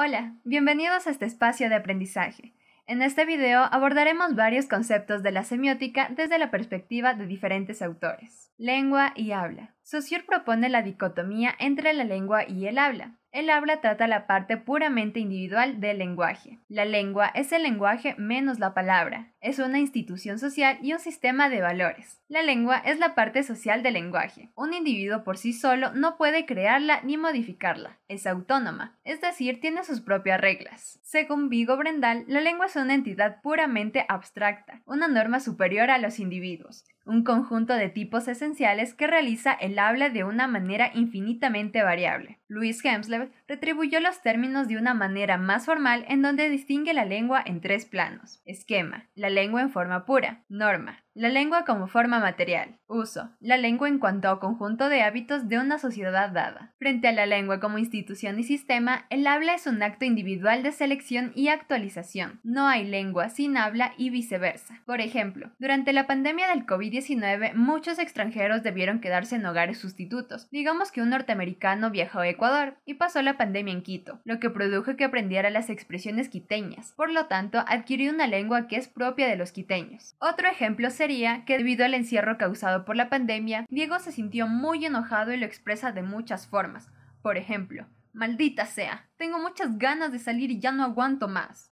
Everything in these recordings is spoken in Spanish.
Hola, bienvenidos a este espacio de aprendizaje. En este video abordaremos varios conceptos de la semiótica desde la perspectiva de diferentes autores. Lengua y habla. Saussure propone la dicotomía entre la lengua y el habla. El habla trata la parte puramente individual del lenguaje. La lengua es el lenguaje menos la palabra. Es una institución social y un sistema de valores. La lengua es la parte social del lenguaje. Un individuo por sí solo no puede crearla ni modificarla. Es autónoma, es decir, tiene sus propias reglas. Según Vigo Brendal, la lengua es una entidad puramente abstracta, una norma superior a los individuos, un conjunto de tipos esenciales que realiza el habla de una manera infinitamente variable. Louis Hemsley retribuyó los términos de una manera más formal en donde distingue la lengua en tres planos. Esquema, la lengua en forma pura, norma, la lengua como forma material. Uso. La lengua en cuanto a conjunto de hábitos de una sociedad dada. Frente a la lengua como institución y sistema, el habla es un acto individual de selección y actualización. No hay lengua sin habla y viceversa. Por ejemplo, durante la pandemia del COVID-19, muchos extranjeros debieron quedarse en hogares sustitutos. Digamos que un norteamericano viajó a Ecuador y pasó la pandemia en Quito, lo que produjo que aprendiera las expresiones quiteñas. Por lo tanto, adquirió una lengua que es propia de los quiteños. Otro ejemplo sería que debido al encierro causado por la pandemia, Diego se sintió muy enojado y lo expresa de muchas formas. Por ejemplo, maldita sea, tengo muchas ganas de salir y ya no aguanto más.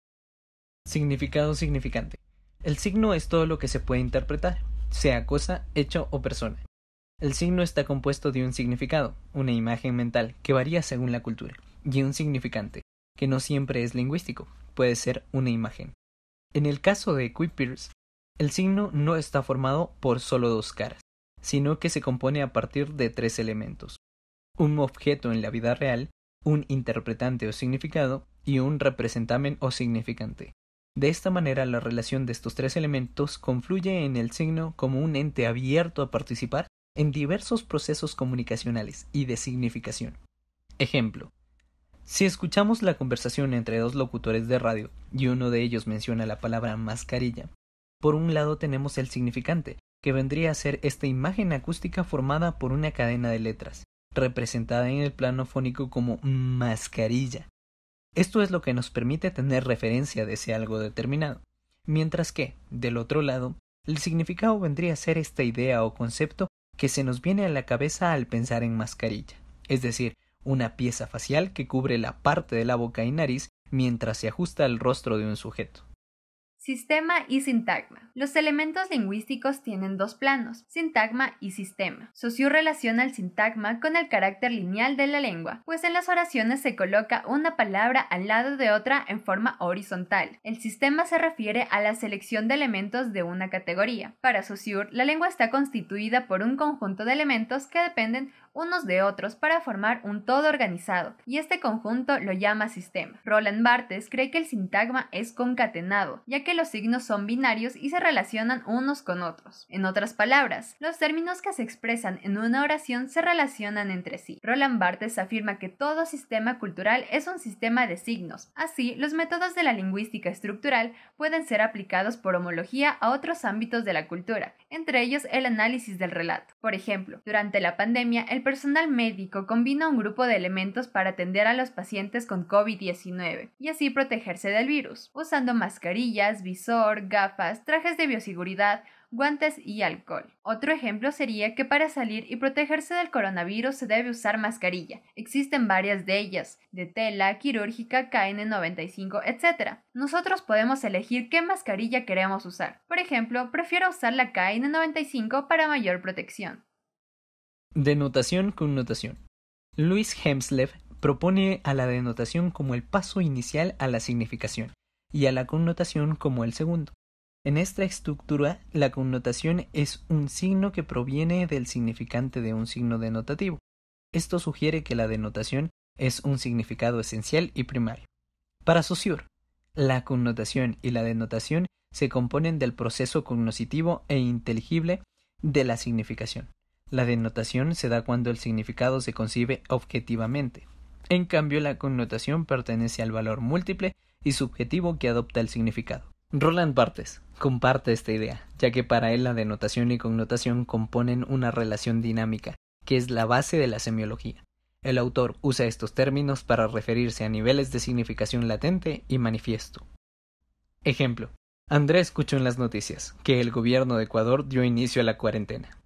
Significado significante. El signo es todo lo que se puede interpretar, sea cosa, hecho o persona. El signo está compuesto de un significado, una imagen mental, que varía según la cultura, y un significante, que no siempre es lingüístico, puede ser una imagen. En el caso de Quipers, el signo no está formado por solo dos caras, sino que se compone a partir de tres elementos. Un objeto en la vida real, un interpretante o significado y un representamen o significante. De esta manera la relación de estos tres elementos confluye en el signo como un ente abierto a participar en diversos procesos comunicacionales y de significación. Ejemplo. Si escuchamos la conversación entre dos locutores de radio y uno de ellos menciona la palabra mascarilla, por un lado tenemos el significante, que vendría a ser esta imagen acústica formada por una cadena de letras, representada en el plano fónico como mascarilla. Esto es lo que nos permite tener referencia de ese algo determinado. Mientras que, del otro lado, el significado vendría a ser esta idea o concepto que se nos viene a la cabeza al pensar en mascarilla, es decir, una pieza facial que cubre la parte de la boca y nariz mientras se ajusta al rostro de un sujeto. Sistema y sintagma. Los elementos lingüísticos tienen dos planos, sintagma y sistema. Saussure relaciona el sintagma con el carácter lineal de la lengua, pues en las oraciones se coloca una palabra al lado de otra en forma horizontal. El sistema se refiere a la selección de elementos de una categoría. Para Saussure, la lengua está constituida por un conjunto de elementos que dependen unos de otros para formar un todo organizado, y este conjunto lo llama sistema. Roland Bartes cree que el sintagma es concatenado, ya que los signos son binarios y se relacionan unos con otros. En otras palabras, los términos que se expresan en una oración se relacionan entre sí. Roland Barthes afirma que todo sistema cultural es un sistema de signos. Así, los métodos de la lingüística estructural pueden ser aplicados por homología a otros ámbitos de la cultura, entre ellos el análisis del relato. Por ejemplo, durante la pandemia, el personal médico combina un grupo de elementos para atender a los pacientes con COVID-19 y así protegerse del virus, usando mascarillas, visor, gafas, trajes de bioseguridad, guantes y alcohol. Otro ejemplo sería que para salir y protegerse del coronavirus se debe usar mascarilla. Existen varias de ellas, de tela, quirúrgica, KN95, etc. Nosotros podemos elegir qué mascarilla queremos usar. Por ejemplo, prefiero usar la KN95 para mayor protección. Denotación con notación Luis Hemsleff propone a la denotación como el paso inicial a la significación y a la connotación como el segundo. En esta estructura, la connotación es un signo que proviene del significante de un signo denotativo. Esto sugiere que la denotación es un significado esencial y primario. Para Saussure, la connotación y la denotación se componen del proceso cognoscitivo e inteligible de la significación. La denotación se da cuando el significado se concibe objetivamente. En cambio, la connotación pertenece al valor múltiple y subjetivo que adopta el significado. Roland Barthes comparte esta idea, ya que para él la denotación y connotación componen una relación dinámica, que es la base de la semiología. El autor usa estos términos para referirse a niveles de significación latente y manifiesto. Ejemplo. Andrea escuchó en las noticias que el gobierno de Ecuador dio inicio a la cuarentena.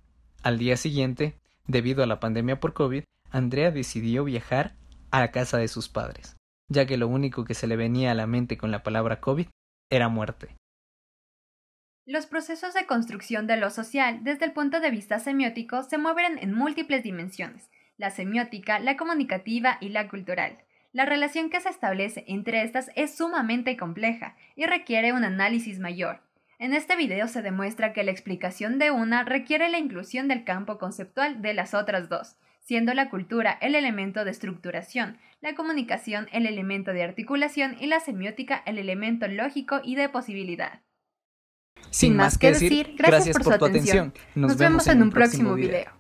Al día siguiente, debido a la pandemia por COVID, Andrea decidió viajar a la casa de sus padres ya que lo único que se le venía a la mente con la palabra COVID era muerte. Los procesos de construcción de lo social desde el punto de vista semiótico se mueven en múltiples dimensiones, la semiótica, la comunicativa y la cultural. La relación que se establece entre estas es sumamente compleja y requiere un análisis mayor. En este video se demuestra que la explicación de una requiere la inclusión del campo conceptual de las otras dos, siendo la cultura el elemento de estructuración, la comunicación el elemento de articulación y la semiótica el elemento lógico y de posibilidad. Sin, más que decir, gracias, por, su atención. Nos, vemos en un próximo video.